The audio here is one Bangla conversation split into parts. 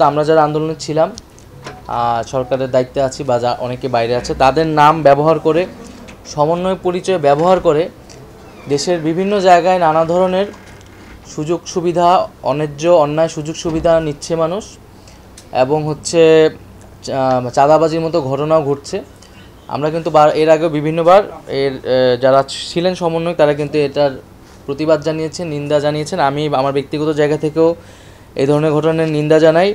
তো আমরা যারা আন্দোলনে ছিলাম সরকারের দায়িত্বে আছি বা যা অনেকে বাইরে আছে তাদের নাম ব্যবহার করে সমন্বয় পরিচয় ব্যবহার করে দেশের বিভিন্ন জায়গায় নানা ধরনের সুযোগ সুবিধা অন্যায্য অন্যায় সুযোগ সুবিধা নিচ্ছে মানুষ এবং হচ্ছে চাঁদাবাজির মতো ঘটনাও ঘটছে আমরা কিন্তু এর আগে বিভিন্নবার এর যারা ছিলেন সমন্বয় তারা কিন্তু এটার প্রতিবাদ জানিয়েছেন নিন্দা জানিয়েছেন আমি আমার ব্যক্তিগত জায়গা থেকেও এই ধরনের ঘটনার নিন্দা জানাই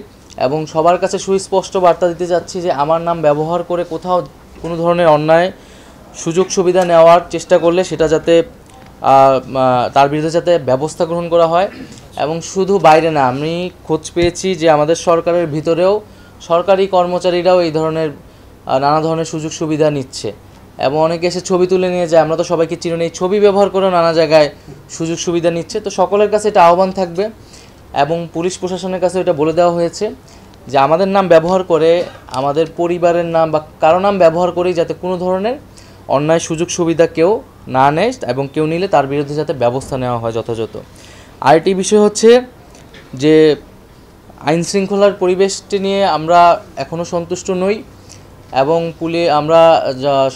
এবং সবার কাছে সুস্পষ্ট বার্তা দিতে চাচ্ছি যে আমার নাম ব্যবহার করে কোথাও কোনো ধরনের অন্যায় সুযোগ সুবিধা নেওয়ার চেষ্টা করলে সেটা যাতে তার বিরুদ্ধে যাতে ব্যবস্থা গ্রহণ করা হয় এবং শুধু বাইরে না আমি খোঁজ পেয়েছি যে আমাদের সরকারের ভিতরেও সরকারি কর্মচারীরাও এই ধরনের নানা ধরনের সুযোগ সুবিধা নিচ্ছে এবং অনেকে এসে ছবি তুলে নিয়ে যায় আমরা তো সবাইকে চিনি এই ছবি ব্যবহার করেও নানা জায়গায় সুযোগ সুবিধা নিচ্ছে তো সকলের কাছে এটা আহ্বান থাকবে এবং পুলিশ প্রশাসনের কাছে এটা বলে দেওয়া হয়েছে যে আমাদের নাম ব্যবহার করে আমাদের পরিবারের নাম বা কারো নাম ব্যবহার করেই যাতে কোনো ধরনের অন্যায় সুযোগ সুবিধা কেউ না নেয় এবং কেউ নিলে তার বিরুদ্ধে যাতে ব্যবস্থা নেওয়া হয় যথাযথ আরেকটি বিষয় হচ্ছে যে আইন শৃঙ্খলার পরিবেশটি নিয়ে আমরা এখনও সন্তুষ্ট নই এবং পুলি আমরা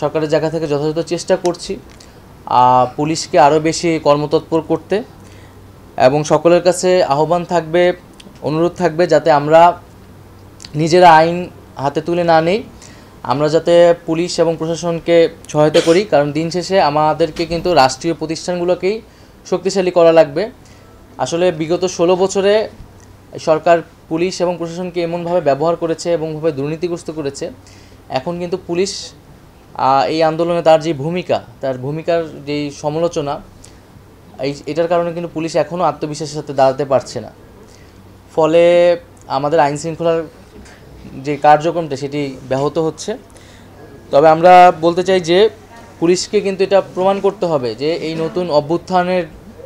সরকারের জায়গা থেকে যথাযথ চেষ্টা করছি পুলিশকে আরও বেশি কর্মতৎপর করতে এবং সকলের কাছে আহ্বান থাকবে অনুরোধ থাকবে যাতে আমরা নিজেরা আইন হাতে তুলে না নেই আমরা যাতে পুলিশ এবং প্রশাসনকে সহায়তা করি কারণ দিন শেষে আমাদেরকে কিন্তু রাষ্ট্রীয় প্রতিষ্ঠানগুলোকেই শক্তিশালী করা লাগবে আসলে বিগত ষোলো বছরে সরকার পুলিশ এবং প্রশাসনকে এমনভাবে ব্যবহার করেছে এবংভাবে দুর্নীতিগ্রস্ত করেছে এখন কিন্তু পুলিশ এই আন্দোলনে তার যে ভূমিকা তার ভূমিকার যেই সমালোচনা এই এটার কারণে কিন্তু পুলিশ এখনও আত্মবিশ্বাসের সাথে দাঁড়াতে পারছে না ফলে আমাদের আইন শৃঙ্খলার যে কার্যক্রমটা সেটি ব্যাহত হচ্ছে তবে আমরা বলতে চাই যে পুলিশকে কিন্তু এটা প্রমাণ করতে হবে যে এই নতুন অভ্যুত্থানের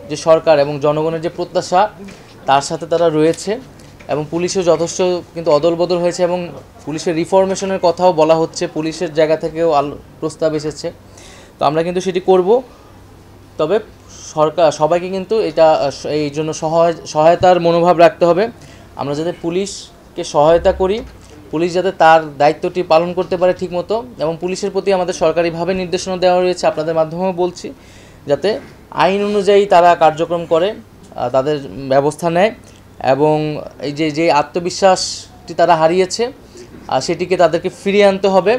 যে সরকার এবং জনগণের যে প্রত্যাশা তার সাথে তারা রয়েছে এবং পুলিশও যথেষ্ট কিন্তু অদলবদল হয়েছে এবং পুলিশের রিফরমেশনের কথাও বলা হচ্ছে পুলিশের জায়গা থেকেও আল প্রস্তাব এসেছে তো আমরা কিন্তু সেটি করব তবে সরকার সবাইকে কিন্তু এটা এই জন্য সহায় সহায়তার মনোভাব রাখতে হবে আমরা যাতে পুলিশকে সহায়তা করি পুলিশ যাতে তার দায়িত্বটি পালন করতে পারে ঠিকমতো এবং পুলিশের প্রতি আমাদের সরকারিভাবে নির্দেশনা দেওয়া রয়েছে আপনাদের মাধ্যমেও বলছি যাতে আইন অনুযায়ী তারা কার্যক্রম করে তাদের ব্যবস্থা নেয় এবং এই যে যে আত্মবিশ্বাসটি তারা হারিয়েছে সেটিকে তাদেরকে ফিরিয়ে আনতে হবে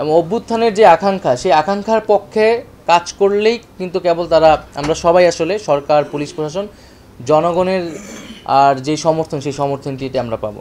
এবং অভ্যুত্থানের যে আকাঙ্ক্ষা সেই আকাঙ্ক্ষার পক্ষে কাজ করলেই কিন্তু কেবল তারা আমরা সবাই আসলে সরকার পুলিশ প্রশাসন জনগণের আর যে সমর্থন সেই সমর্থনটিতে আমরা পাবো